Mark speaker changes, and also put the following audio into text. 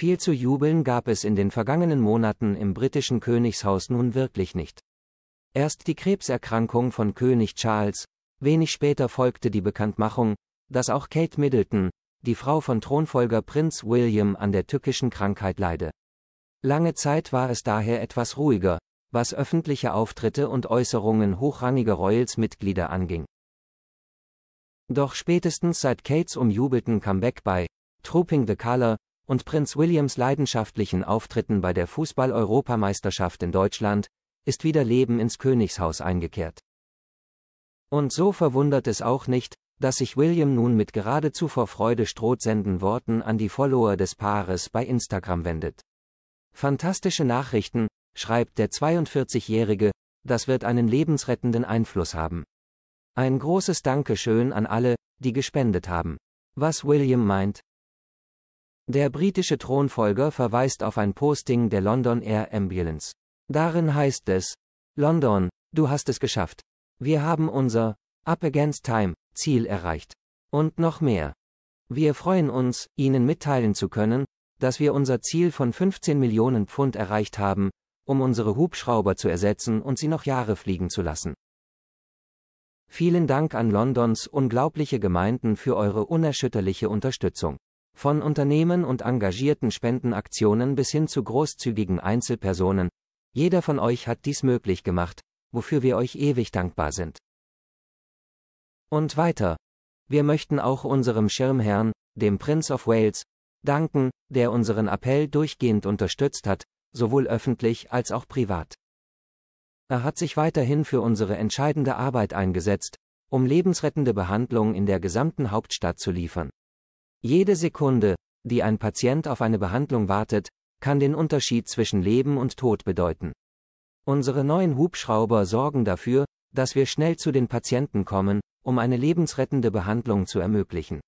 Speaker 1: Viel zu jubeln gab es in den vergangenen Monaten im britischen Königshaus nun wirklich nicht. Erst die Krebserkrankung von König Charles, wenig später folgte die Bekanntmachung, dass auch Kate Middleton, die Frau von Thronfolger Prinz William an der tückischen Krankheit leide. Lange Zeit war es daher etwas ruhiger, was öffentliche Auftritte und Äußerungen hochrangiger Royals-Mitglieder anging. Doch spätestens seit Kates umjubelten Comeback bei Trooping the Color und Prinz Williams leidenschaftlichen Auftritten bei der Fußball-Europameisterschaft in Deutschland, ist wieder Leben ins Königshaus eingekehrt. Und so verwundert es auch nicht, dass sich William nun mit geradezu vor Freude strohsenden Worten an die Follower des Paares bei Instagram wendet. Fantastische Nachrichten, schreibt der 42-Jährige, das wird einen lebensrettenden Einfluss haben. Ein großes Dankeschön an alle, die gespendet haben. Was William meint, der britische Thronfolger verweist auf ein Posting der London Air Ambulance. Darin heißt es, London, du hast es geschafft. Wir haben unser Up Against Time Ziel erreicht. Und noch mehr. Wir freuen uns, Ihnen mitteilen zu können, dass wir unser Ziel von 15 Millionen Pfund erreicht haben, um unsere Hubschrauber zu ersetzen und sie noch Jahre fliegen zu lassen. Vielen Dank an Londons unglaubliche Gemeinden für eure unerschütterliche Unterstützung. Von Unternehmen und engagierten Spendenaktionen bis hin zu großzügigen Einzelpersonen, jeder von euch hat dies möglich gemacht, wofür wir euch ewig dankbar sind. Und weiter. Wir möchten auch unserem Schirmherrn, dem Prince of Wales, danken, der unseren Appell durchgehend unterstützt hat, sowohl öffentlich als auch privat. Er hat sich weiterhin für unsere entscheidende Arbeit eingesetzt, um lebensrettende Behandlung in der gesamten Hauptstadt zu liefern. Jede Sekunde, die ein Patient auf eine Behandlung wartet, kann den Unterschied zwischen Leben und Tod bedeuten. Unsere neuen Hubschrauber sorgen dafür, dass wir schnell zu den Patienten kommen, um eine lebensrettende Behandlung zu ermöglichen.